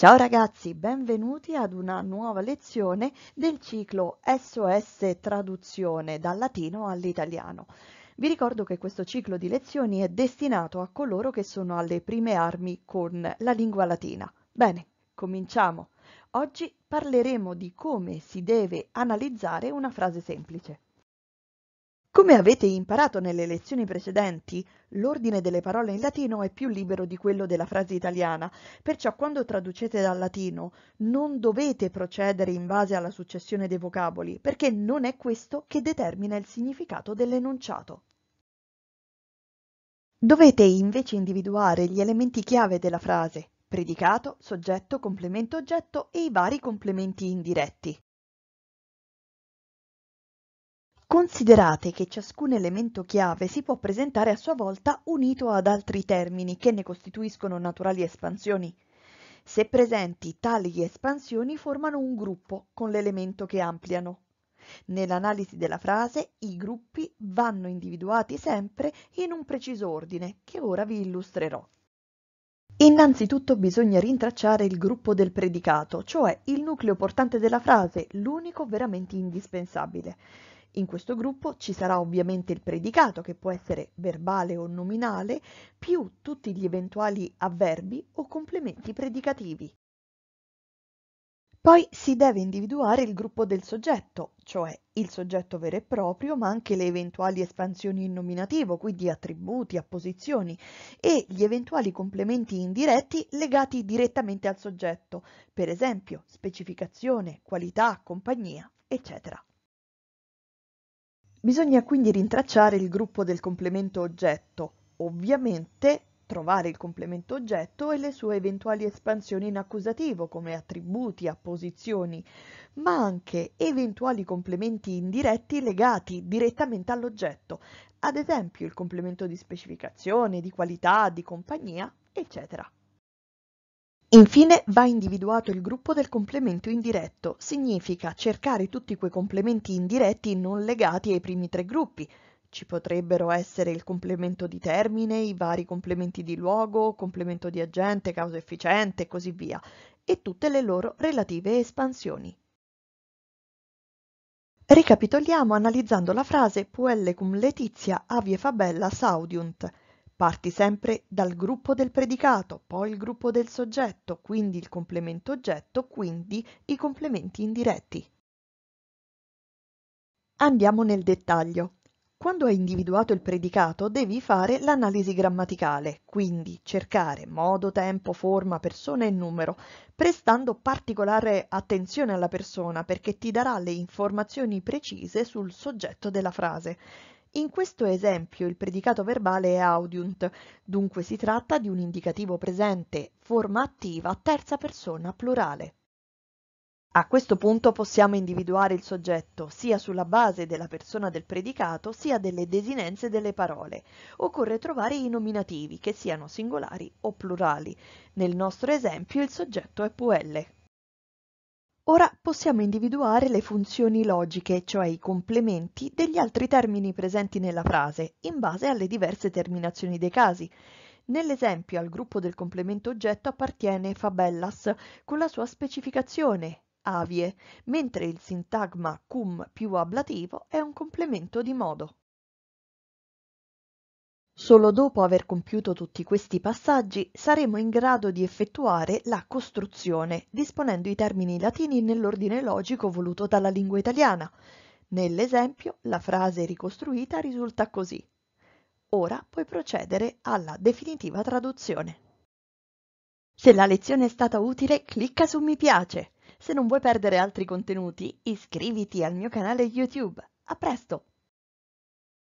Ciao ragazzi, benvenuti ad una nuova lezione del ciclo SOS Traduzione dal latino all'italiano. Vi ricordo che questo ciclo di lezioni è destinato a coloro che sono alle prime armi con la lingua latina. Bene, cominciamo. Oggi parleremo di come si deve analizzare una frase semplice. Come avete imparato nelle lezioni precedenti, l'ordine delle parole in latino è più libero di quello della frase italiana, perciò quando traducete dal latino non dovete procedere in base alla successione dei vocaboli, perché non è questo che determina il significato dell'enunciato. Dovete invece individuare gli elementi chiave della frase, predicato, soggetto, complemento oggetto e i vari complementi indiretti. Considerate che ciascun elemento chiave si può presentare a sua volta unito ad altri termini che ne costituiscono naturali espansioni. Se presenti, tali espansioni formano un gruppo con l'elemento che ampliano. Nell'analisi della frase, i gruppi vanno individuati sempre in un preciso ordine, che ora vi illustrerò. Innanzitutto bisogna rintracciare il gruppo del predicato, cioè il nucleo portante della frase, l'unico veramente indispensabile. In questo gruppo ci sarà ovviamente il predicato, che può essere verbale o nominale, più tutti gli eventuali avverbi o complementi predicativi. Poi si deve individuare il gruppo del soggetto, cioè il soggetto vero e proprio, ma anche le eventuali espansioni in nominativo, quindi attributi, apposizioni, e gli eventuali complementi indiretti legati direttamente al soggetto, per esempio specificazione, qualità, compagnia, eccetera. Bisogna quindi rintracciare il gruppo del complemento oggetto, ovviamente trovare il complemento oggetto e le sue eventuali espansioni in accusativo come attributi, apposizioni, ma anche eventuali complementi indiretti legati direttamente all'oggetto, ad esempio il complemento di specificazione, di qualità, di compagnia, eccetera. Infine va individuato il gruppo del complemento indiretto, significa cercare tutti quei complementi indiretti non legati ai primi tre gruppi. Ci potrebbero essere il complemento di termine, i vari complementi di luogo, complemento di agente, causa efficiente e così via, e tutte le loro relative espansioni. Ricapitoliamo analizzando la frase puelle cum letizia avie fabella saudiunt, Parti sempre dal gruppo del predicato, poi il gruppo del soggetto, quindi il complemento oggetto, quindi i complementi indiretti. Andiamo nel dettaglio. Quando hai individuato il predicato devi fare l'analisi grammaticale, quindi cercare modo, tempo, forma, persona e numero, prestando particolare attenzione alla persona perché ti darà le informazioni precise sul soggetto della frase. In questo esempio il predicato verbale è audiunt, dunque si tratta di un indicativo presente, forma attiva, terza persona, plurale. A questo punto possiamo individuare il soggetto sia sulla base della persona del predicato sia delle desinenze delle parole. Occorre trovare i nominativi, che siano singolari o plurali. Nel nostro esempio il soggetto è puelle. Ora possiamo individuare le funzioni logiche, cioè i complementi, degli altri termini presenti nella frase, in base alle diverse terminazioni dei casi. Nell'esempio al gruppo del complemento oggetto appartiene Fabellas con la sua specificazione avie, mentre il sintagma cum più ablativo è un complemento di modo. Solo dopo aver compiuto tutti questi passaggi saremo in grado di effettuare la costruzione disponendo i termini latini nell'ordine logico voluto dalla lingua italiana. Nell'esempio la frase ricostruita risulta così. Ora puoi procedere alla definitiva traduzione. Se la lezione è stata utile, clicca su mi piace. Se non vuoi perdere altri contenuti, iscriviti al mio canale YouTube. A presto!